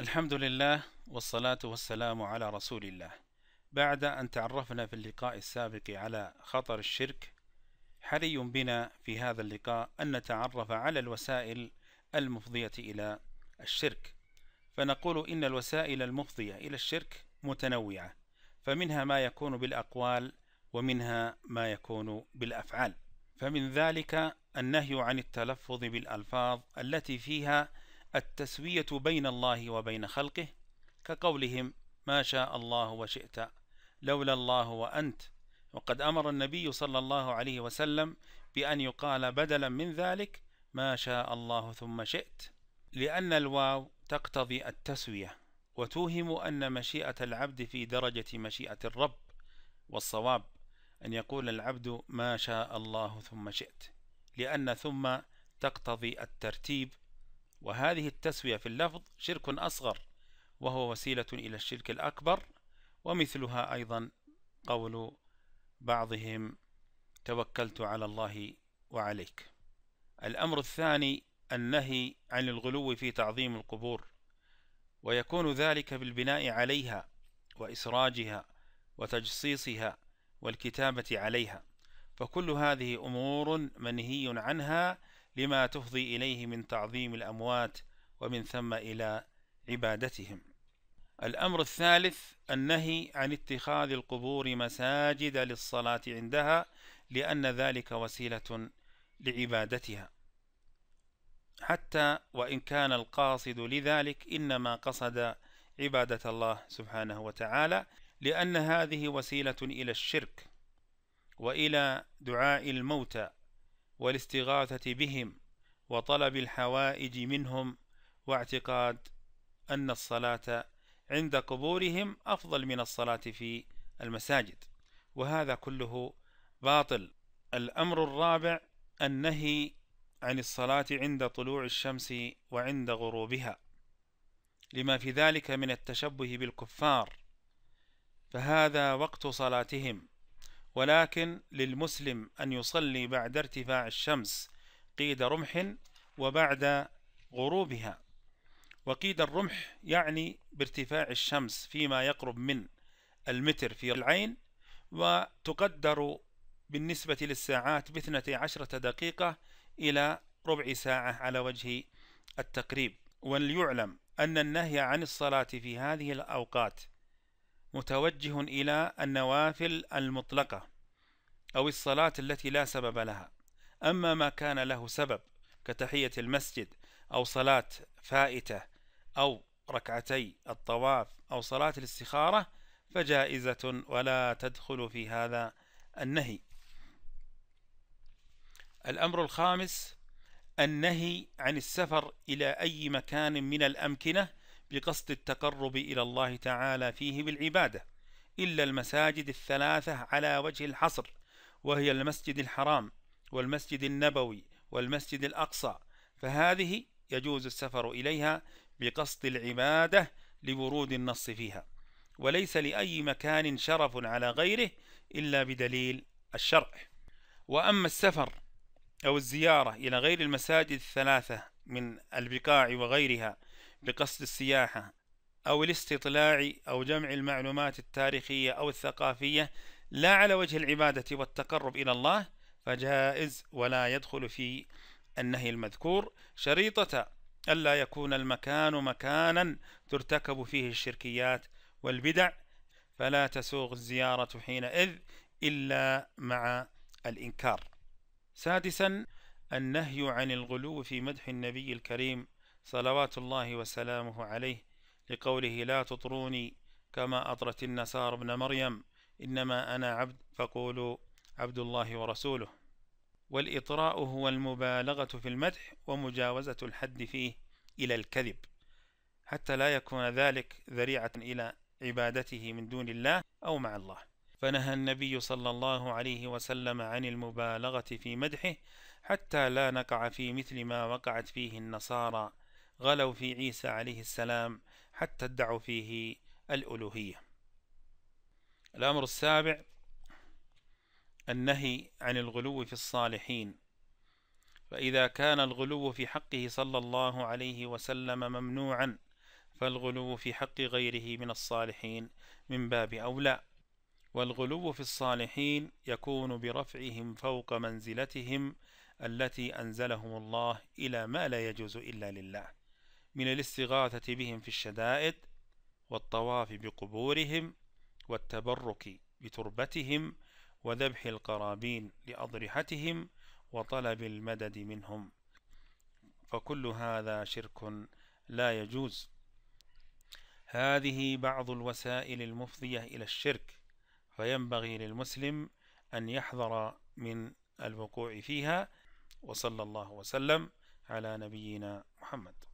الحمد لله والصلاة والسلام على رسول الله بعد أن تعرفنا في اللقاء السابق على خطر الشرك حري بنا في هذا اللقاء أن نتعرف على الوسائل المفضية إلى الشرك فنقول إن الوسائل المفضية إلى الشرك متنوعة فمنها ما يكون بالأقوال ومنها ما يكون بالأفعال فمن ذلك النهي عن التلفظ بالألفاظ التي فيها التسوية بين الله وبين خلقه كقولهم ما شاء الله وشئت لولا الله وأنت وقد أمر النبي صلى الله عليه وسلم بأن يقال بدلا من ذلك ما شاء الله ثم شئت لأن الواو تقتضي التسوية وتوهم أن مشيئة العبد في درجة مشيئة الرب والصواب أن يقول العبد ما شاء الله ثم شئت لأن ثم تقتضي الترتيب وهذه التسوية في اللفظ شرك أصغر وهو وسيلة إلى الشرك الأكبر ومثلها أيضا قول بعضهم توكلت على الله وعليك الأمر الثاني النهي عن الغلو في تعظيم القبور ويكون ذلك بالبناء عليها وإسراجها وتجصيصها والكتابة عليها فكل هذه أمور منهي عنها لما تفضي إليه من تعظيم الأموات ومن ثم إلى عبادتهم. الأمر الثالث النهي عن اتخاذ القبور مساجد للصلاة عندها لأن ذلك وسيلة لعبادتها. حتى وإن كان القاصد لذلك إنما قصد عبادة الله سبحانه وتعالى لأن هذه وسيلة إلى الشرك وإلى دعاء الموتى والاستغاثة بهم وطلب الحوائج منهم واعتقاد أن الصلاة عند قبورهم أفضل من الصلاة في المساجد وهذا كله باطل الأمر الرابع النهي عن الصلاة عند طلوع الشمس وعند غروبها لما في ذلك من التشبه بالكفار فهذا وقت صلاتهم ولكن للمسلم أن يصلي بعد ارتفاع الشمس قيد رمح وبعد غروبها وقيد الرمح يعني بارتفاع الشمس فيما يقرب من المتر في العين وتقدر بالنسبة للساعات باثنتي عشرة دقيقة إلى ربع ساعة على وجه التقريب وليعلم أن النهي عن الصلاة في هذه الأوقات متوجه إلى النوافل المطلقة أو الصلاة التي لا سبب لها أما ما كان له سبب كتحية المسجد أو صلاة فائتة أو ركعتي الطواف أو صلاة الاستخارة فجائزة ولا تدخل في هذا النهي الأمر الخامس النهي عن السفر إلى أي مكان من الأمكنة بقصد التقرب إلى الله تعالى فيه بالعبادة إلا المساجد الثلاثة على وجه الحصر وهي المسجد الحرام والمسجد النبوي والمسجد الأقصى فهذه يجوز السفر إليها بقصد العبادة لورود النص فيها وليس لأي مكان شرف على غيره إلا بدليل الشرع وأما السفر أو الزيارة إلى غير المساجد الثلاثة من البقاع وغيرها بقصد السياحة أو الاستطلاع أو جمع المعلومات التاريخية أو الثقافية لا على وجه العبادة والتقرب إلى الله فجائز ولا يدخل في النهي المذكور شريطة ألا يكون المكان مكانا ترتكب فيه الشركيات والبدع فلا تسوغ الزيارة حينئذ إلا مع الإنكار سادسا النهي عن الغلو في مدح النبي الكريم صلوات الله وسلامه عليه لقوله لا تطروني كما أطرت النصارى ابن مريم إنما أنا عبد فقولوا عبد الله ورسوله والإطراء هو المبالغة في المدح ومجاوزة الحد فيه إلى الكذب حتى لا يكون ذلك ذريعة إلى عبادته من دون الله أو مع الله فنهى النبي صلى الله عليه وسلم عن المبالغة في مدحه حتى لا نقع في مثل ما وقعت فيه النصارى غلوا في عيسى عليه السلام حتى ادعوا فيه الألوهية الأمر السابع النهي عن الغلو في الصالحين فإذا كان الغلو في حقه صلى الله عليه وسلم ممنوعا فالغلو في حق غيره من الصالحين من باب أولى والغلو في الصالحين يكون برفعهم فوق منزلتهم التي أنزلهم الله إلى ما لا يجوز إلا لله من الاستغاثة بهم في الشدائد والطواف بقبورهم والتبرك بتربتهم وذبح القرابين لأضرحتهم وطلب المدد منهم فكل هذا شرك لا يجوز هذه بعض الوسائل المفضية إلى الشرك فينبغي للمسلم أن يحذر من الوقوع فيها وصلى الله وسلم على نبينا محمد